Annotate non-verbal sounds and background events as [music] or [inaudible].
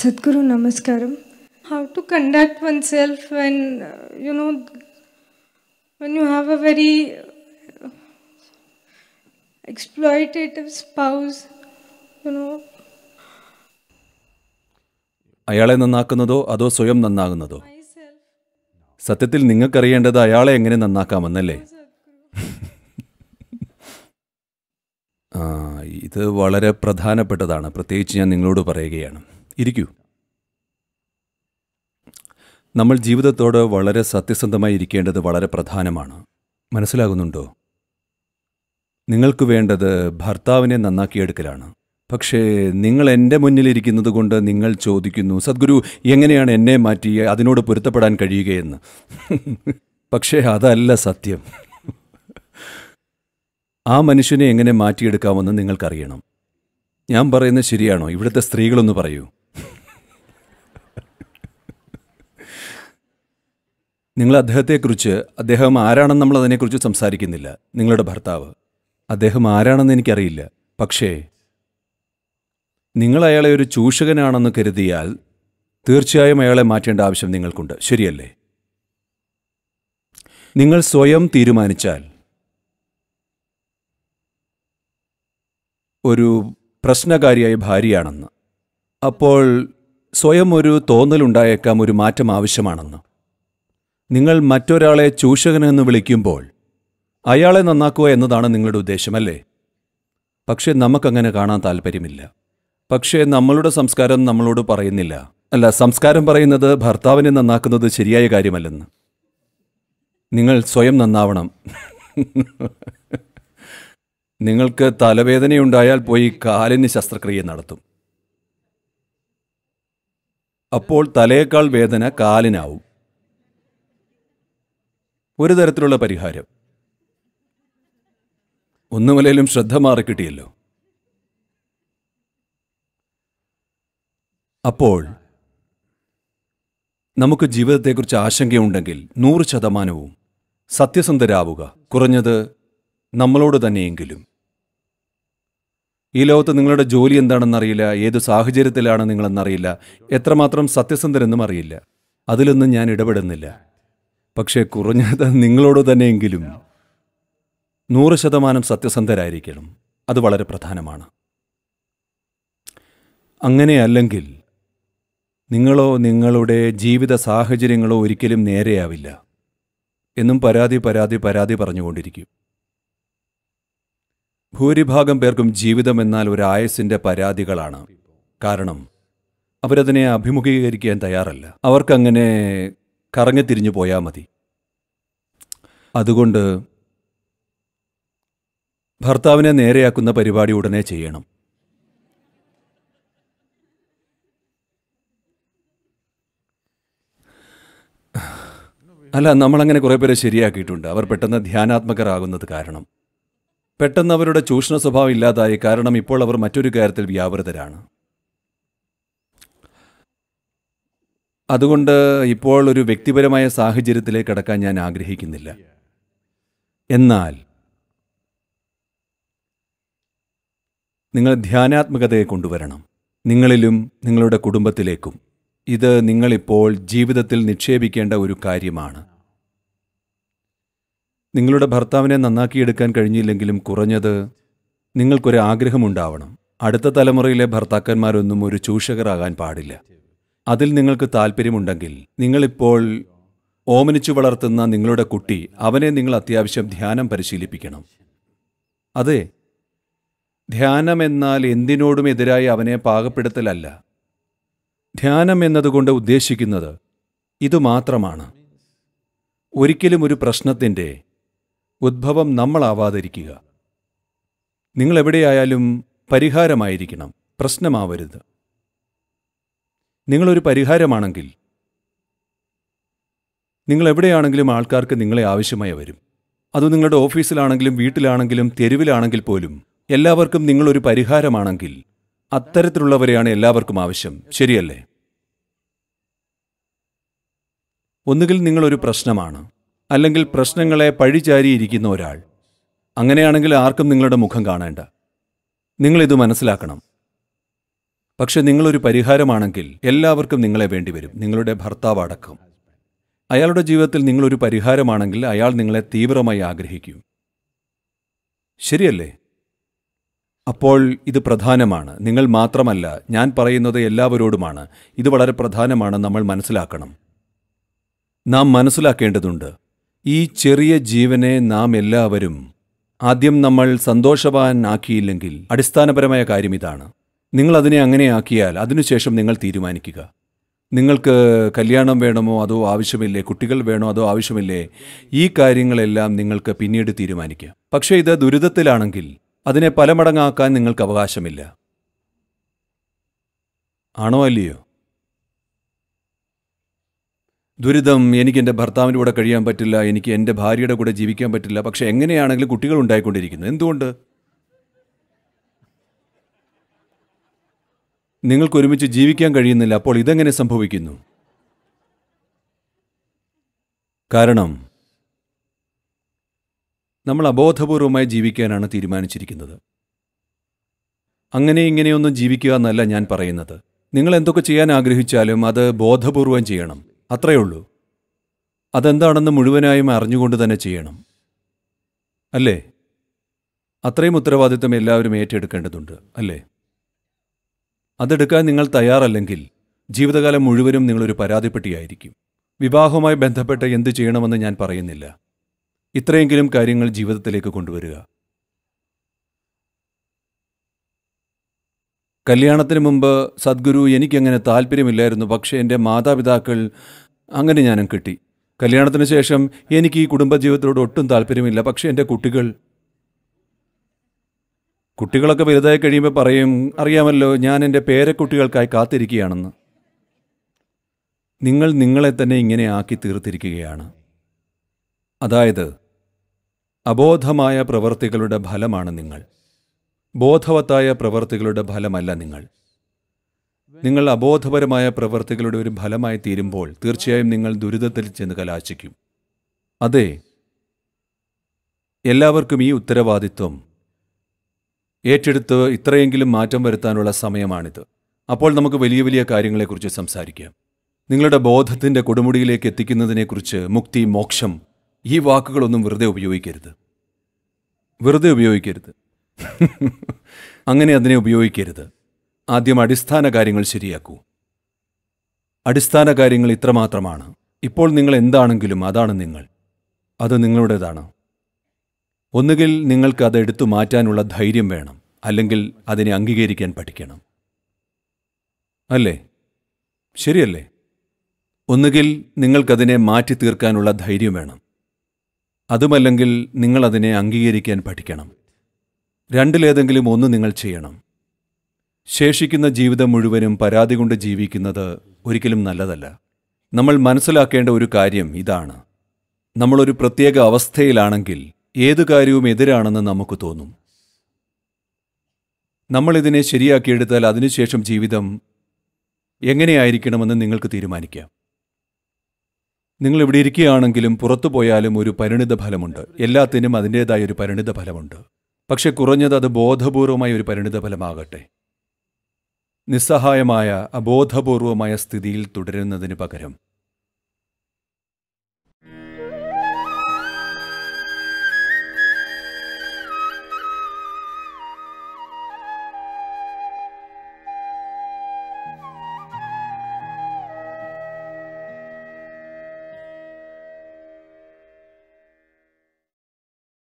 Sadhguru Namaskaram. How to conduct oneself when, uh, you know, when you have a very uh, exploitative spouse, you know. അയാളെ നന്നാക്കുന്നതോ അതോ സ്വയം നന്നാകുന്നതോ സത്യത്തിൽ നിങ്ങൾക്കറിയേണ്ടത് അയാളെ എങ്ങനെ നന്നാക്കാമെന്നല്ലേ ഇത് വളരെ പ്രധാനപ്പെട്ടതാണ് പ്രത്യേകിച്ച് ഞാൻ നിങ്ങളോട് പറയുകയാണ് ഇരിക്കൂ നമ്മൾ ജീവിതത്തോട് വളരെ സത്യസന്ധമായി ഇരിക്കേണ്ടത് വളരെ പ്രധാനമാണ് മനസ്സിലാകുന്നുണ്ടോ നിങ്ങൾക്ക് വേണ്ടത് ഭർത്താവിനെ നന്നാക്കിയെടുക്കലാണ് പക്ഷേ നിങ്ങൾ എൻ്റെ മുന്നിലിരിക്കുന്നത് കൊണ്ട് നിങ്ങൾ ചോദിക്കുന്നു സദ്ഗുരു എങ്ങനെയാണ് എന്നെ മാറ്റി അതിനോട് പൊരുത്തപ്പെടാൻ കഴിയുകയെന്ന് [laughs] പക്ഷേ അതല്ല സത്യം ആ മനുഷ്യനെ എങ്ങനെ മാറ്റിയെടുക്കാമെന്ന് നിങ്ങൾക്കറിയണം ഞാൻ പറയുന്നത് ശരിയാണോ ഇവിടുത്തെ സ്ത്രീകളൊന്ന് പറയൂ നിങ്ങൾ അദ്ദേഹത്തെക്കുറിച്ച് അദ്ദേഹം ആരാണെന്ന് നമ്മൾ അതിനെക്കുറിച്ച് സംസാരിക്കുന്നില്ല നിങ്ങളുടെ ഭർത്താവ് അദ്ദേഹം ആരാണെന്ന് എനിക്കറിയില്ല പക്ഷേ നിങ്ങൾ അയാളെ ഒരു ചൂഷകനാണെന്ന് കരുതിയാൽ തീർച്ചയായും അയാളെ മാറ്റേണ്ട ആവശ്യം നിങ്ങൾക്കുണ്ട് ശരിയല്ലേ നിങ്ങൾ സ്വയം തീരുമാനിച്ചാൽ ഒരു പ്രശ്നകാരിയായ ഭാര്യയാണെന്ന് അപ്പോൾ സ്വയം ഒരു തോന്നലുണ്ടായേക്കാം ഒരു മാറ്റം ആവശ്യമാണെന്ന് നിങ്ങൾ മറ്റൊരാളെ ചൂഷകനെന്ന് വിളിക്കുമ്പോൾ അയാളെ നന്നാക്കുക എന്നതാണ് നിങ്ങളുടെ ഉദ്ദേശമല്ലേ പക്ഷേ നമുക്കങ്ങനെ കാണാൻ താല്പര്യമില്ല പക്ഷേ നമ്മളുടെ സംസ്കാരം നമ്മളോട് പറയുന്നില്ല അല്ല സംസ്കാരം പറയുന്നത് ഭർത്താവിനെ നന്നാക്കുന്നത് ശരിയായ കാര്യമല്ലെന്ന് നിങ്ങൾ സ്വയം നന്നാവണം നിങ്ങൾക്ക് തലവേദനയുണ്ടായാൽ പോയി കാലിന് ശസ്ത്രക്രിയ നടത്തും അപ്പോൾ തലയേക്കാൾ വേദന കാലിനാവും ഒരു തരത്തിലുള്ള പരിഹാരം ഒന്നുമല്ലേലും ശ്രദ്ധ മാറി കിട്ടിയല്ലോ അപ്പോൾ നമുക്ക് ജീവിതത്തെക്കുറിച്ച് ആശങ്കയുണ്ടെങ്കിൽ നൂറ് ശതമാനവും സത്യസന്ധരാവുക കുറഞ്ഞത് നമ്മളോട് തന്നെയെങ്കിലും ഈ ലോകത്ത് നിങ്ങളുടെ ജോലി എന്താണെന്നറിയില്ല ഏത് സാഹചര്യത്തിലാണ് നിങ്ങളെന്നറിയില്ല എത്രമാത്രം സത്യസന്ധരെന്നും അറിയില്ല അതിലൊന്നും ഞാൻ ഇടപെടുന്നില്ല പക്ഷേ കുറഞ്ഞത് നിങ്ങളോട് തന്നെയെങ്കിലും നൂറ് ശതമാനം സത്യസന്ധരായിരിക്കണം അത് വളരെ പ്രധാനമാണ് അങ്ങനെയല്ലെങ്കിൽ നിങ്ങളോ നിങ്ങളുടെ ജീവിത സാഹചര്യങ്ങളോ ഒരിക്കലും നേരെയാവില്ല എന്നും പരാതി പരാതി പരാതി പറഞ്ഞുകൊണ്ടിരിക്കും ഭൂരിഭാഗം പേർക്കും ജീവിതം എന്നാൽ ഒരു ആയസിൻ്റെ പരാതികളാണ് കാരണം അവരതിനെ അഭിമുഖീകരിക്കാൻ തയ്യാറല്ല അവർക്കങ്ങനെ കറങ്ങിത്തിരിഞ്ഞു പോയാൽ മതി അതുകൊണ്ട് ഭർത്താവിനെ നേരെയാക്കുന്ന പരിപാടി ഉടനെ ചെയ്യണം അല്ല നമ്മളങ്ങനെ കുറേ പേരെ ശരിയാക്കിയിട്ടുണ്ട് അവർ പെട്ടെന്ന് ധ്യാനാത്മകരാകുന്നത് കാരണം പെട്ടെന്ന് അവരുടെ ചൂഷണ സ്വഭാവം ഇല്ലാതായി കാരണം ഇപ്പോൾ അവർ മറ്റൊരു കാര്യത്തിൽ വ്യാപൃതരാണ് അതുകൊണ്ട് ഇപ്പോൾ ഒരു വ്യക്തിപരമായ സാഹചര്യത്തിലേക്ക് കടക്കാൻ ഞാൻ ആഗ്രഹിക്കുന്നില്ല എന്നാൽ നിങ്ങൾ ധ്യാനാത്മകതയെ കൊണ്ടുവരണം നിങ്ങളിലും നിങ്ങളുടെ കുടുംബത്തിലേക്കും ഇത് നിങ്ങളിപ്പോൾ ജീവിതത്തിൽ നിക്ഷേപിക്കേണ്ട ഒരു കാര്യമാണ് നിങ്ങളുടെ ഭർത്താവിനെ നന്നാക്കിയെടുക്കാൻ കഴിഞ്ഞില്ലെങ്കിലും കുറഞ്ഞത് നിങ്ങൾക്കൊരു ആഗ്രഹമുണ്ടാവണം അടുത്ത തലമുറയിലെ ഭർത്താക്കന്മാരൊന്നും ഒരു ചൂഷകരാകാൻ പാടില്ല അതിൽ നിങ്ങൾക്ക് താല്പര്യമുണ്ടെങ്കിൽ നിങ്ങളിപ്പോൾ ഓമനിച്ചു വളർത്തുന്ന നിങ്ങളുടെ കുട്ടി അവനെ നിങ്ങൾ അത്യാവശ്യം ധ്യാനം പരിശീലിപ്പിക്കണം അതെ ധ്യാനം എന്നാൽ എന്തിനോടും എതിരായി അവനെ പാകപ്പെടുത്തലല്ല ധ്യാനം എന്നതുകൊണ്ട് ഉദ്ദേശിക്കുന്നത് ഇതുമാത്രമാണ് ഒരിക്കലും ഒരു പ്രശ്നത്തിൻ്റെ ഉദ്ഭവം നമ്മളാവാതിരിക്കുക നിങ്ങൾ എവിടെയായാലും പരിഹാരമായിരിക്കണം പ്രശ്നമാവരുത് നിങ്ങളൊരു പരിഹാരമാണെങ്കിൽ നിങ്ങൾ എവിടെയാണെങ്കിലും ആൾക്കാർക്ക് നിങ്ങളെ ആവശ്യമായി വരും അത് നിങ്ങളുടെ ഓഫീസിലാണെങ്കിലും വീട്ടിലാണെങ്കിലും തെരുവിലാണെങ്കിൽ പോലും എല്ലാവർക്കും നിങ്ങളൊരു പരിഹാരമാണെങ്കിൽ അത്തരത്തിലുള്ളവരെയാണ് എല്ലാവർക്കും ആവശ്യം ശരിയല്ലേ ഒന്നുകിൽ നിങ്ങളൊരു പ്രശ്നമാണ് അല്ലെങ്കിൽ പ്രശ്നങ്ങളെ പഴിചാരിയിരിക്കുന്ന ഒരാൾ അങ്ങനെയാണെങ്കിൽ ആർക്കും നിങ്ങളുടെ മുഖം കാണേണ്ട നിങ്ങളിത് മനസ്സിലാക്കണം പക്ഷെ നിങ്ങളൊരു പരിഹാരമാണെങ്കിൽ എല്ലാവർക്കും നിങ്ങളെ വേണ്ടിവരും നിങ്ങളുടെ ഭർത്താവ് അടക്കം അയാളുടെ ജീവിതത്തിൽ നിങ്ങളൊരു പരിഹാരമാണെങ്കിൽ അയാൾ നിങ്ങളെ തീവ്രമായി ആഗ്രഹിക്കും ശരിയല്ലേ അപ്പോൾ ഇത് പ്രധാനമാണ് നിങ്ങൾ മാത്രമല്ല ഞാൻ പറയുന്നത് എല്ലാവരോടുമാണ് ഇത് വളരെ പ്രധാനമാണ് നമ്മൾ മനസ്സിലാക്കണം നാം മനസ്സിലാക്കേണ്ടതുണ്ട് ഈ ചെറിയ ജീവനെ നാം എല്ലാവരും ആദ്യം നമ്മൾ സന്തോഷവാനാക്കിയില്ലെങ്കിൽ അടിസ്ഥാനപരമായ കാര്യം ഇതാണ് നിങ്ങളതിനെ അങ്ങനെയാക്കിയാൽ അതിനുശേഷം നിങ്ങൾ തീരുമാനിക്കുക നിങ്ങൾക്ക് കല്യാണം വേണമോ അതോ ആവശ്യമില്ലേ കുട്ടികൾ വേണോ അതോ ആവശ്യമില്ലേ ഈ കാര്യങ്ങളെല്ലാം നിങ്ങൾക്ക് പിന്നീട് തീരുമാനിക്കാം പക്ഷേ ഇത് ദുരിതത്തിലാണെങ്കിൽ അതിനെ പലമടങ്ങാക്കാൻ നിങ്ങൾക്ക് അവകാശമില്ല ആണോ അല്ലയോ ദുരിതം എനിക്ക് എൻ്റെ ഭർത്താവിൻ്റെ കൂടെ കഴിയാൻ പറ്റില്ല എനിക്ക് എൻ്റെ ഭാര്യയുടെ കൂടെ ജീവിക്കാൻ പറ്റില്ല പക്ഷേ എങ്ങനെയാണെങ്കിലും കുട്ടികൾ ഉണ്ടായിക്കൊണ്ടിരിക്കുന്നു എന്തുകൊണ്ട് നിങ്ങൾക്ക് ഒരുമിച്ച് ജീവിക്കാൻ കഴിയുന്നില്ല അപ്പോൾ ഇതെങ്ങനെ സംഭവിക്കുന്നു കാരണം നമ്മൾ അബോധപൂർവമായി ജീവിക്കാനാണ് തീരുമാനിച്ചിരിക്കുന്നത് അങ്ങനെ ഇങ്ങനെയൊന്നും ജീവിക്കുക എന്നല്ല ഞാൻ പറയുന്നത് നിങ്ങൾ എന്തൊക്കെ ചെയ്യാൻ ആഗ്രഹിച്ചാലും അത് ബോധപൂർവം ചെയ്യണം അത്രയേ ഉള്ളൂ അതെന്താണെന്ന് മുഴുവനായും അറിഞ്ഞുകൊണ്ട് തന്നെ ചെയ്യണം അല്ലേ അത്രയും ഉത്തരവാദിത്വം എല്ലാവരും ഏറ്റെടുക്കേണ്ടതുണ്ട് അല്ലേ അതെടുക്കാൻ നിങ്ങൾ തയ്യാറല്ലെങ്കിൽ ജീവിതകാലം മുഴുവനും നിങ്ങളൊരു പരാതിപ്പെട്ടിയായിരിക്കും വിവാഹവുമായി ബന്ധപ്പെട്ട് എന്ത് ചെയ്യണമെന്ന് ഞാൻ പറയുന്നില്ല ഇത്രയെങ്കിലും കാര്യങ്ങൾ ജീവിതത്തിലേക്ക് കൊണ്ടുവരിക കല്യാണത്തിന് മുമ്പ് സദ്ഗുരു എനിക്കങ്ങനെ താല്പര്യമില്ലായിരുന്നു പക്ഷേ എൻ്റെ മാതാപിതാക്കൾ അങ്ങനെ ഞാനും കിട്ടി കല്യാണത്തിന് ശേഷം എനിക്ക് ഈ കുടുംബജീവിതത്തോട് ഒട്ടും താല്പര്യമില്ല പക്ഷേ എൻ്റെ കുട്ടികൾ കുട്ടികളൊക്കെ വലുതായി കഴിയുമ്പോൾ പറയും അറിയാമല്ലോ ഞാൻ എൻ്റെ പേരക്കുട്ടികൾക്കായി കാത്തിരിക്കുകയാണെന്ന് നിങ്ങൾ നിങ്ങളെ തന്നെ ഇങ്ങനെ ആക്കി തീർത്തിരിക്കുകയാണ് അതായത് അബോധമായ പ്രവർത്തികളുടെ ഫലമാണ് നിങ്ങൾ ബോധവത്തായ പ്രവർത്തികളുടെ ഫലമല്ല നിങ്ങൾ നിങ്ങൾ അബോധപരമായ പ്രവർത്തികളുടെ ഒരു ഫലമായി തീരുമ്പോൾ തീർച്ചയായും നിങ്ങൾ ദുരിതത്തിൽ ചെന്ന് കലാശിക്കും അതെ എല്ലാവർക്കും ഈ ഉത്തരവാദിത്വം ഏറ്റെടുത്ത് ഇത്രയെങ്കിലും മാറ്റം വരുത്താനുള്ള സമയമാണിത് അപ്പോൾ നമുക്ക് വലിയ വലിയ കാര്യങ്ങളെക്കുറിച്ച് സംസാരിക്കാം നിങ്ങളുടെ ബോധത്തിൻ്റെ കൊടുമുടിയിലേക്ക് എത്തിക്കുന്നതിനെക്കുറിച്ച് മുക്തി മോക്ഷം ഈ വാക്കുകളൊന്നും വെറുതെ ഉപയോഗിക്കരുത് വെറുതെ ഉപയോഗിക്കരുത് [laughs] അങ്ങനെ അതിനെ ഉപയോഗിക്കരുത് ആദ്യം അടിസ്ഥാന കാര്യങ്ങൾ ശരിയാക്കൂ അടിസ്ഥാന കാര്യങ്ങൾ ഇത്രമാത്രമാണ് ഇപ്പോൾ നിങ്ങൾ എന്താണെങ്കിലും അതാണ് നിങ്ങൾ അത് നിങ്ങളുടേതാണ് ഒന്നുകിൽ നിങ്ങൾക്ക് അത് എടുത്തു മാറ്റാനുള്ള ധൈര്യം വേണം അല്ലെങ്കിൽ അതിനെ അംഗീകരിക്കാൻ പഠിക്കണം അല്ലേ ശരിയല്ലേ ഒന്നുകിൽ നിങ്ങൾക്കതിനെ മാറ്റി തീർക്കാനുള്ള ധൈര്യം വേണം അതുമല്ലെങ്കിൽ നിങ്ങളതിനെ അംഗീകരിക്കാൻ പഠിക്കണം രണ്ടിലേതെങ്കിലും ഒന്ന് നിങ്ങൾ ചെയ്യണം ശേഷിക്കുന്ന ജീവിതം മുഴുവനും പരാതി കൊണ്ട് ജീവിക്കുന്നത് ഒരിക്കലും നല്ലതല്ല നമ്മൾ മനസ്സിലാക്കേണ്ട ഒരു കാര്യം ഇതാണ് നമ്മളൊരു പ്രത്യേക അവസ്ഥയിലാണെങ്കിൽ ഏതു കാര്യവും എതിരാണെന്ന് നമുക്ക് തോന്നും നമ്മളിതിനെ ശരിയാക്കിയെടുത്താൽ അതിനുശേഷം ജീവിതം എങ്ങനെയായിരിക്കണമെന്ന് നിങ്ങൾക്ക് തീരുമാനിക്കാം നിങ്ങൾ ഇവിടെ ഇരിക്കുകയാണെങ്കിലും പുറത്തു പോയാലും ഒരു പരിണിത ഫലമുണ്ട് എല്ലാത്തിനും അതിൻ്റേതായ ഒരു പരിണിത ഫലമുണ്ട് പക്ഷെ കുറഞ്ഞത് അത് ബോധപൂർവമായ ഒരു പരിണിത ഫലമാകട്ടെ നിസ്സഹായമായ അബോധപൂർവമായ സ്ഥിതിയിൽ തുടരുന്നതിന് പകരം